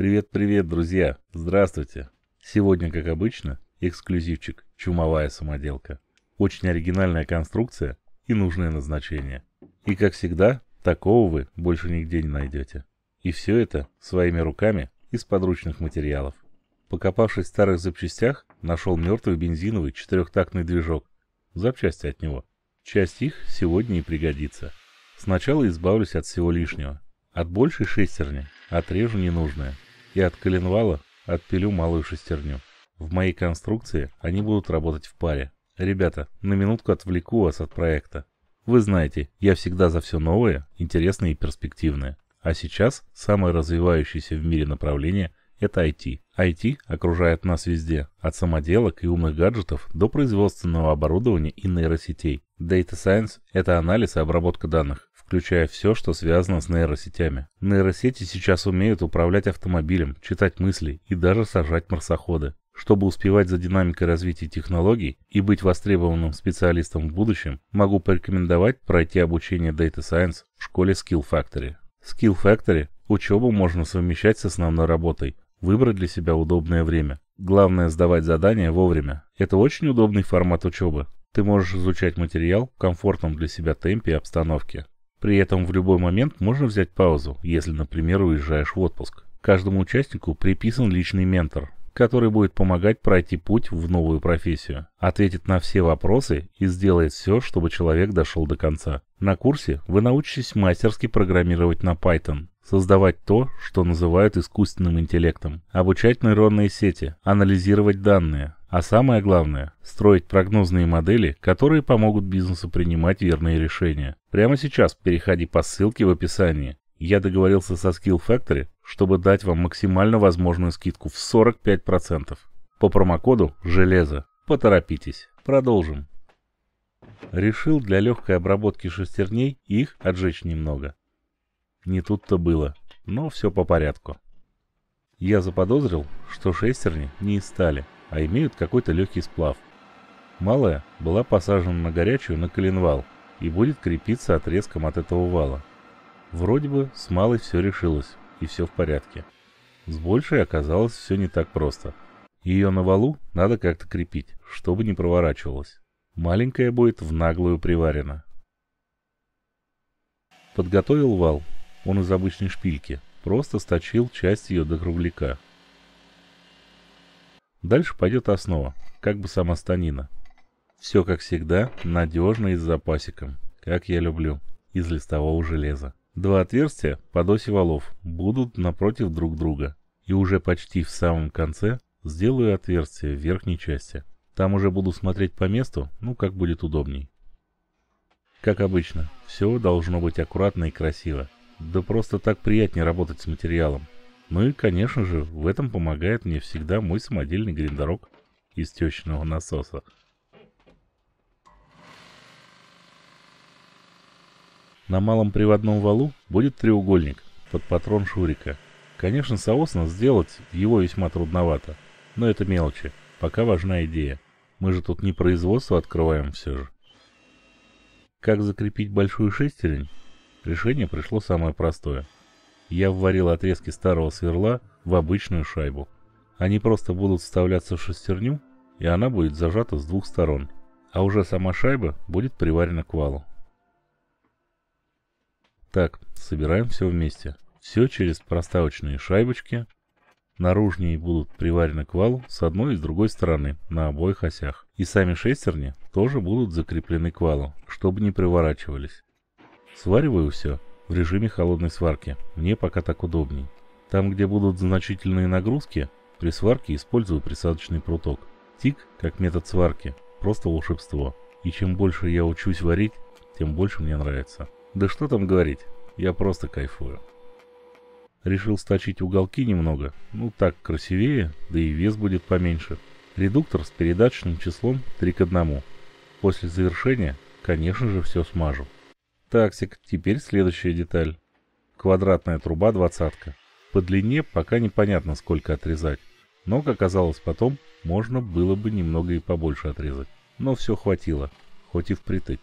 Привет-привет, друзья! Здравствуйте! Сегодня, как обычно, эксклюзивчик «Чумовая самоделка». Очень оригинальная конструкция и нужное назначение. И, как всегда, такого вы больше нигде не найдете. И все это своими руками из подручных материалов. Покопавшись в старых запчастях, нашел мертвый бензиновый четырехтактный движок. Запчасти от него. Часть их сегодня и пригодится. Сначала избавлюсь от всего лишнего. От большей шестерни отрежу ненужное – и от коленвала отпилю малую шестерню. В моей конструкции они будут работать в паре. Ребята, на минутку отвлеку вас от проекта. Вы знаете, я всегда за все новое, интересное и перспективное. А сейчас самое развивающееся в мире направление – это IT. IT окружает нас везде, от самоделок и умных гаджетов до производственного оборудования и нейросетей. Data Science – это анализ и обработка данных включая все, что связано с нейросетями. Нейросети сейчас умеют управлять автомобилем, читать мысли и даже сажать марсоходы. Чтобы успевать за динамикой развития технологий и быть востребованным специалистом в будущем, могу порекомендовать пройти обучение Data Science в школе Skill Factory. Skill Factory учебу можно совмещать с основной работой, выбрать для себя удобное время. Главное сдавать задания вовремя. Это очень удобный формат учебы. Ты можешь изучать материал в комфортном для себя темпе и обстановке. При этом в любой момент можно взять паузу, если, например, уезжаешь в отпуск. Каждому участнику приписан личный ментор, который будет помогать пройти путь в новую профессию, ответит на все вопросы и сделает все, чтобы человек дошел до конца. На курсе вы научитесь мастерски программировать на Python, создавать то, что называют искусственным интеллектом, обучать нейронные сети, анализировать данные, а самое главное – строить прогнозные модели, которые помогут бизнесу принимать верные решения. Прямо сейчас переходи по ссылке в описании. Я договорился со Skill Factory, чтобы дать вам максимально возможную скидку в 45%. По промокоду «Железо». Поторопитесь. Продолжим. Решил для легкой обработки шестерней их отжечь немного. Не тут-то было, но все по порядку. Я заподозрил, что шестерни не из стали – а имеют какой-то легкий сплав. Малая была посажена на горячую на коленвал и будет крепиться отрезком от этого вала. Вроде бы с малой все решилось и все в порядке. С большей оказалось все не так просто. Ее на валу надо как-то крепить, чтобы не проворачивалась. Маленькая будет в наглую приварена. Подготовил вал. Он из обычной шпильки. Просто сточил часть ее до кругляка. Дальше пойдет основа, как бы сама станина. Все, как всегда, надежно и с запасиком, как я люблю, из листового железа. Два отверстия под оси валов будут напротив друг друга. И уже почти в самом конце сделаю отверстие в верхней части. Там уже буду смотреть по месту, ну как будет удобней. Как обычно, все должно быть аккуратно и красиво. Да просто так приятнее работать с материалом. Ну и, конечно же, в этом помогает мне всегда мой самодельный гриндорог из тещиного насоса. На малом приводном валу будет треугольник под патрон Шурика. Конечно, соосно сделать его весьма трудновато, но это мелочи, пока важна идея. Мы же тут не производство открываем все же. Как закрепить большую шестерень? Решение пришло самое простое – я вварил отрезки старого сверла в обычную шайбу. Они просто будут вставляться в шестерню, и она будет зажата с двух сторон, а уже сама шайба будет приварена к валу. Так, собираем все вместе. Все через проставочные шайбочки. Наружные будут приварены к валу с одной и с другой стороны на обоих осях. И сами шестерни тоже будут закреплены к валу, чтобы не приворачивались. Свариваю все в режиме холодной сварки. Мне пока так удобней. Там, где будут значительные нагрузки, при сварке использую присадочный пруток. Тик, как метод сварки, просто волшебство. И чем больше я учусь варить, тем больше мне нравится. Да что там говорить, я просто кайфую. Решил сточить уголки немного, ну так красивее, да и вес будет поменьше. Редуктор с передаточным числом 3 к 1. После завершения, конечно же, все смажу. Таксик. Теперь следующая деталь. Квадратная труба двадцатка. По длине пока непонятно, сколько отрезать. Но, как оказалось потом, можно было бы немного и побольше отрезать. Но все хватило, хоть и впритык.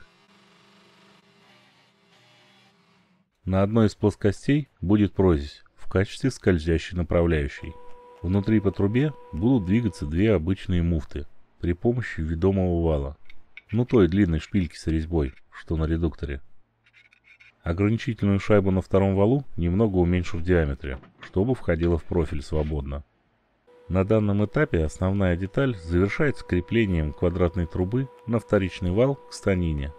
На одной из плоскостей будет прорезь в качестве скользящей направляющей. Внутри по трубе будут двигаться две обычные муфты при помощи ведомого вала, ну той длинной шпильки с резьбой, что на редукторе ограничительную шайбу на втором валу немного уменьшу в диаметре, чтобы входила в профиль свободно. На данном этапе основная деталь завершается креплением квадратной трубы на вторичный вал к станине.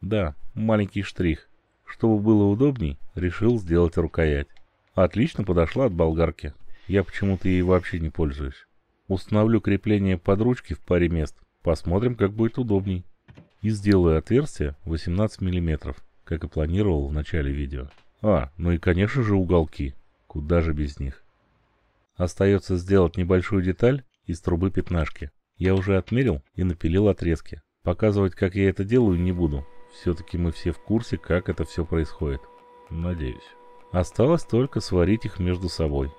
Да, маленький штрих. Чтобы было удобней, решил сделать рукоять. Отлично подошла от болгарки. Я почему-то ей вообще не пользуюсь. Установлю крепление под ручки в паре мест. Посмотрим, как будет удобней и сделаю отверстие 18 мм, как и планировал в начале видео. А, ну и конечно же уголки, куда же без них. Остается сделать небольшую деталь из трубы пятнашки. Я уже отмерил и напилил отрезки. Показывать, как я это делаю, не буду. Все-таки мы все в курсе, как это все происходит. Надеюсь. Осталось только сварить их между собой.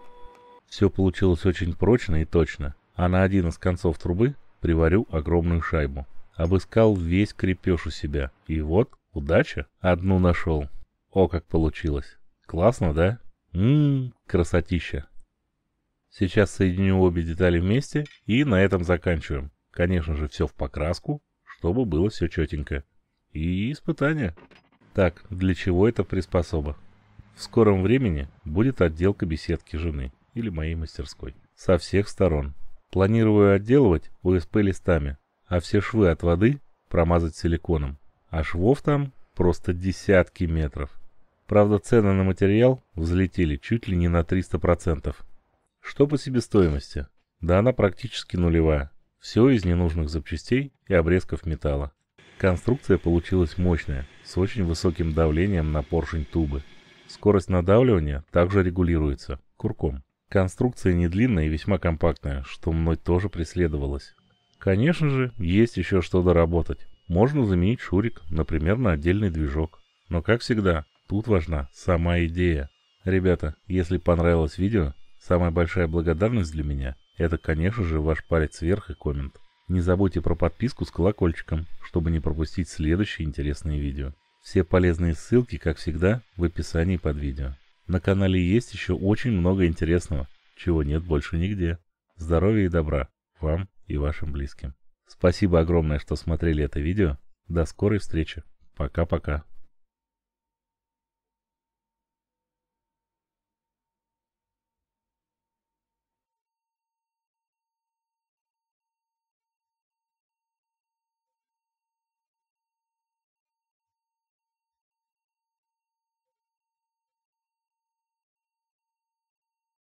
Все получилось очень прочно и точно, а на один из концов трубы приварю огромную шайбу. Обыскал весь крепеж у себя. И вот, удача, одну нашел. О, как получилось. Классно, да? Ммм, красотища. Сейчас соединю обе детали вместе и на этом заканчиваем. Конечно же, все в покраску, чтобы было все четенько. И испытание. Так, для чего это приспособа? В скором времени будет отделка беседки жены или моей мастерской. Со всех сторон. Планирую отделывать УСП листами, а все швы от воды промазать силиконом. А швов там просто десятки метров. Правда, цены на материал взлетели чуть ли не на 300%. Что по себестоимости? Да она практически нулевая. Все из ненужных запчастей и обрезков металла. Конструкция получилась мощная, с очень высоким давлением на поршень тубы. Скорость надавливания также регулируется, курком. Конструкция не длинная и весьма компактная, что мной тоже преследовалось. Конечно же, есть еще что доработать. Можно заменить шурик, например, на отдельный движок. Но как всегда, тут важна сама идея. Ребята, если понравилось видео, самая большая благодарность для меня – это, конечно же, ваш палец вверх и коммент. Не забудьте про подписку с колокольчиком, чтобы не пропустить следующие интересные видео. Все полезные ссылки, как всегда, в описании под видео. На канале есть еще очень много интересного, чего нет больше нигде. Здоровья и добра вам и вашим близким. Спасибо огромное, что смотрели это видео. До скорой встречи. Пока-пока.